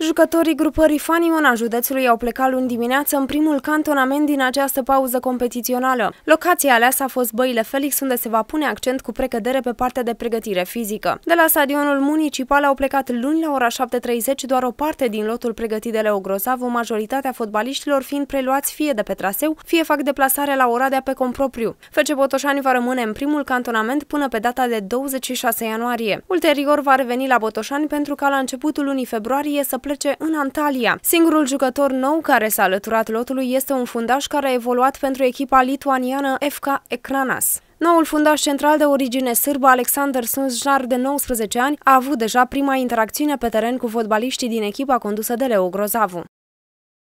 Jucătorii grupării Fanimona județului au plecat luni dimineață în primul cantonament din această pauză competițională. Locația aleasă a fost Băile Felix, unde se va pune accent cu precădere pe partea de pregătire fizică. De la stadionul municipal au plecat luni la ora 7.30 doar o parte din lotul pregătit de Leo Grozavu, majoritatea fotbaliștilor fiind preluați fie de pe traseu, fie fac deplasare la Oradea pe compropriu. Fece Botoșani va rămâne în primul cantonament până pe data de 26 ianuarie. Ulterior va reveni la Botoșani pentru ca la începutul lunii februarie să plece în Antalya. Singurul jucător nou care s-a alăturat lotului este un fundaș care a evoluat pentru echipa lituaniană FK Ekranas. Noul fundaș central de origine sârbă, Alexander Sunjar, de 19 ani, a avut deja prima interacțiune pe teren cu fotbaliștii din echipa condusă de Leo Grozavu.